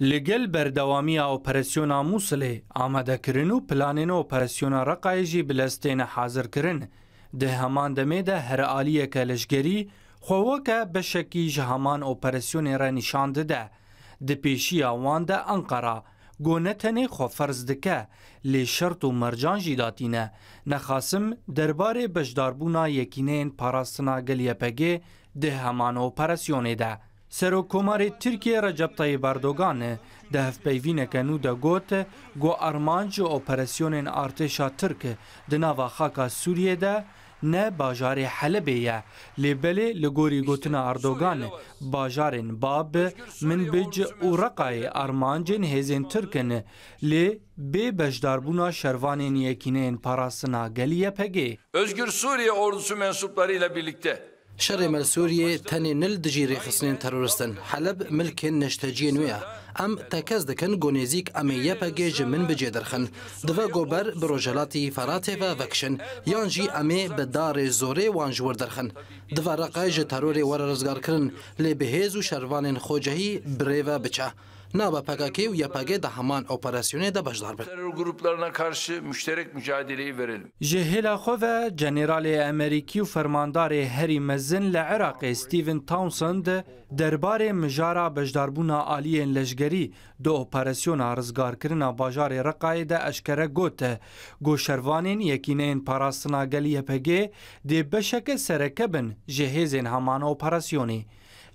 لګل بردوامي اپراسيون موسله آماده کرنو پلانین اپراسيون رقایجی بلستین حاضر کرن ده همان دمه ده هر عالیه کلشګری خوکه بشکی جهمان اپراسيون را نشانده ده د پیشی اوان ده انقره گونتنه خو فرض دکه لی شرط و مرجان جیداتینه نخاسم درباره بشداربونا یکینین پاراستنا گلیپگه ده همان اپراسيون ده سەرۆکۆمارێ ترکیە ڕەجەبتایی باردۆگانێ دەهف پەیوینەکە نو دەگۆتە گۆ ئەرمانج و ئۆپەرسیۆنێن ئارتێشا ترکە دناوا خاکا سووریێدا ne bajarê Helebê ye lêbelê li gorî gotina Erdoganê bajarên bab min bi ci û reqayê armancên hêzên Tirkin lê bê bejdarbûna şervanên yekîneyên parastina geliye pegê. Özgür Suriye ordusu mensuplarıyla birlikte شر مل سوريا تاني نل دجيري خصنين ترورستن حلب ملكين نشتجين ويا ام تاكز دكن گونيزيك ام يپاگيج من بجي درخن دوا گوبر بروجلاتي فراته و وكشن يانجي ام بدار زوري وانجور درخن دوا رقايج تروري ور رزگار کرن لبهيز و شروان خوجهي بريوا بچا NABA PKK'yı YPG de haman operasyonu da başlar bir. Terör gruplarına karşı müşterek mücadeleyi verelim. Jehila Xove, Generali Ameriki u Fermandari Harry Mezin le Irak'e Steven Townsend derbarê mijara bejdarbûna aliyên leşgerî di operasyona rizgarkirina bajarê Reqayê de eşkere got e. Goşervanên yekîneyên parastina gelî YPG dê beşeke sereke bin ji hêzên haman operasyonê.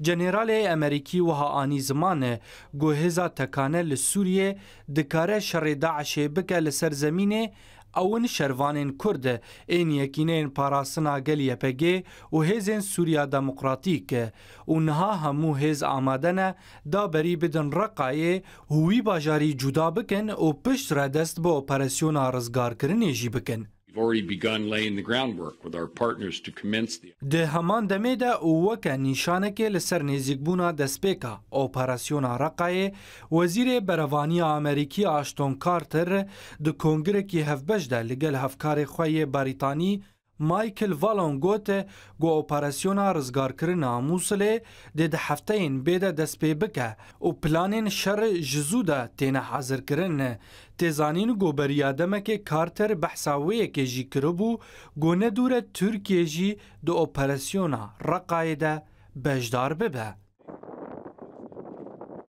جنرال امریکی وها آنی زمانه گوهزا تکانه لسوریه دکاره شر داعشه بکه لسر زمینه اون شروانین کرد این یکینین پاراسنا گل یپگی و هیزین سوریا دموکراتیک اونها همو هیز آمادنه دا بری بدن رقای هوی باجاری جدا بکن و پشت را دست به اپریسیون آرزگار کرنه جی بکن د همان د میډا وک نشانه کې لسر نزیګبونه د سپیکا اپراسیون رقای وزیر بروانی امریکي آشتون کارتر د کنګره کې هفبش د لګل هفکار خوې بریتانی مایکل والان گوته گو اپاراسیونا رزگارکرنا موسله د د هفتهین بيد د سپيبکه او پلانین شر جزوده تنه حاضر کرن تزانین گو بری ادمکه کارتر بحثاوی کې جی کربو گو نه دوره ترکیه جی د اپاراسیونا رقایده بجدار ببه